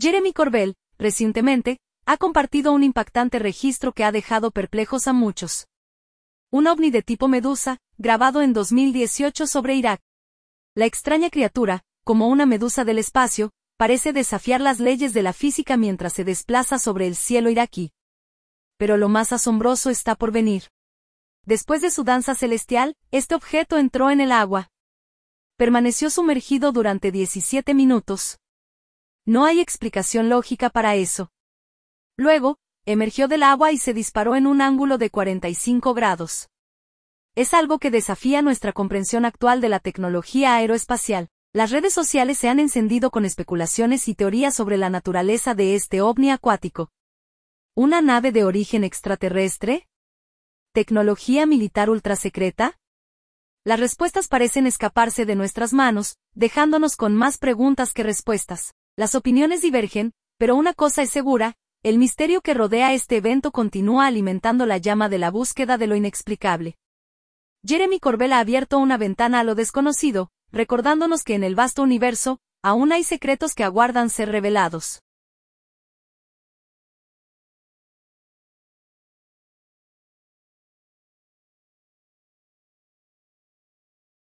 Jeremy Corbell, recientemente, ha compartido un impactante registro que ha dejado perplejos a muchos. Un ovni de tipo medusa, grabado en 2018 sobre Irak. La extraña criatura, como una medusa del espacio, parece desafiar las leyes de la física mientras se desplaza sobre el cielo iraquí. Pero lo más asombroso está por venir. Después de su danza celestial, este objeto entró en el agua. Permaneció sumergido durante 17 minutos, no hay explicación lógica para eso. Luego, emergió del agua y se disparó en un ángulo de 45 grados. Es algo que desafía nuestra comprensión actual de la tecnología aeroespacial. Las redes sociales se han encendido con especulaciones y teorías sobre la naturaleza de este ovni acuático. ¿Una nave de origen extraterrestre? ¿Tecnología militar ultrasecreta? Las respuestas parecen escaparse de nuestras manos, dejándonos con más preguntas que respuestas. Las opiniones divergen, pero una cosa es segura, el misterio que rodea este evento continúa alimentando la llama de la búsqueda de lo inexplicable. Jeremy Corbell ha abierto una ventana a lo desconocido, recordándonos que en el vasto universo, aún hay secretos que aguardan ser revelados.